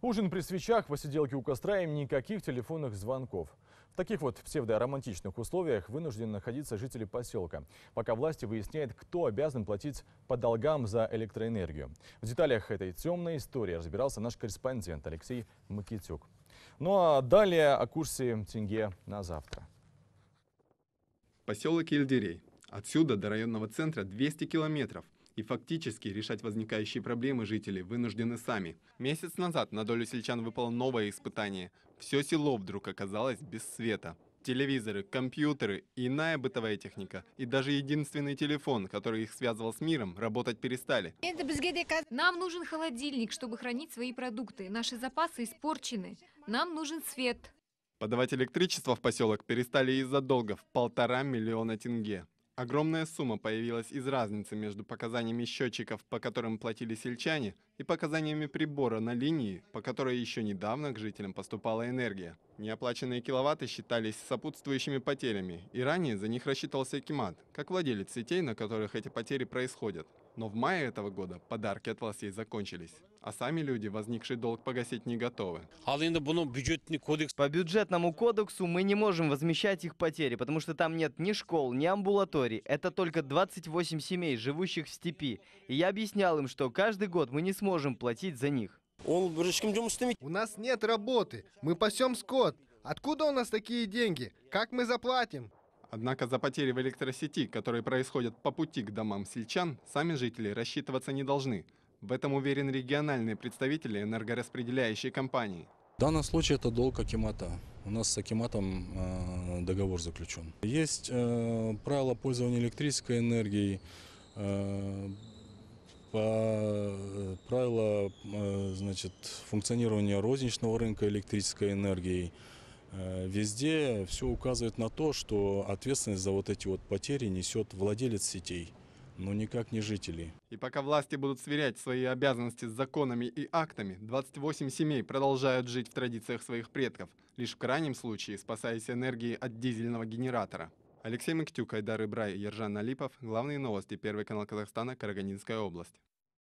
Ужин при свечах, посиделки у костра и никаких телефонных звонков. В таких вот псевдоромантичных условиях вынуждены находиться жители поселка, пока власти выясняют, кто обязан платить по долгам за электроэнергию. В деталях этой темной истории разбирался наш корреспондент Алексей Макитюк. Ну а далее о курсе тенге на завтра. Поселок Ельдерей. Отсюда до районного центра 200 километров – и фактически решать возникающие проблемы жители вынуждены сами. Месяц назад на долю сельчан выпало новое испытание. Все село вдруг оказалось без света. Телевизоры, компьютеры иная бытовая техника, и даже единственный телефон, который их связывал с миром, работать перестали. Нам нужен холодильник, чтобы хранить свои продукты. Наши запасы испорчены. Нам нужен свет. Подавать электричество в поселок перестали из-за долгов полтора миллиона тенге. Огромная сумма появилась из разницы между показаниями счетчиков, по которым платили сельчане, и показаниями прибора на линии, по которой еще недавно к жителям поступала энергия. Неоплаченные киловатты считались сопутствующими потерями, и ранее за них рассчитывался Экимат, как владелец сетей, на которых эти потери происходят. Но в мае этого года подарки от властей закончились, а сами люди возникший долг погасить не готовы. По бюджетному кодексу мы не можем возмещать их потери, потому что там нет ни школ, ни амбулаторий. Это только 28 семей, живущих в степи. И я объяснял им, что каждый год мы не сможем платить за них. У нас нет работы, мы пасем скот. Откуда у нас такие деньги? Как мы заплатим? Однако за потери в электросети, которые происходят по пути к домам сельчан, сами жители рассчитываться не должны. В этом уверены региональные представители энергораспределяющей компании. В данном случае это долг Акимата. У нас с Акиматом э, договор заключен. Есть э, правила пользования электрической энергией, э, правила значит, функционирования розничного рынка электрической энергией. Э, везде все указывает на то, что ответственность за вот эти вот потери несет владелец сетей, но никак не жители. И пока власти будут сверять свои обязанности с законами и актами, 28 семей продолжают жить в традициях своих предков, лишь в крайнем случае спасаясь энергией от дизельного генератора. Алексей Мактюк, Айдар Ибрай, Ержан Алипов. Главные новости. Первый канал Казахстана. Карагандинская область.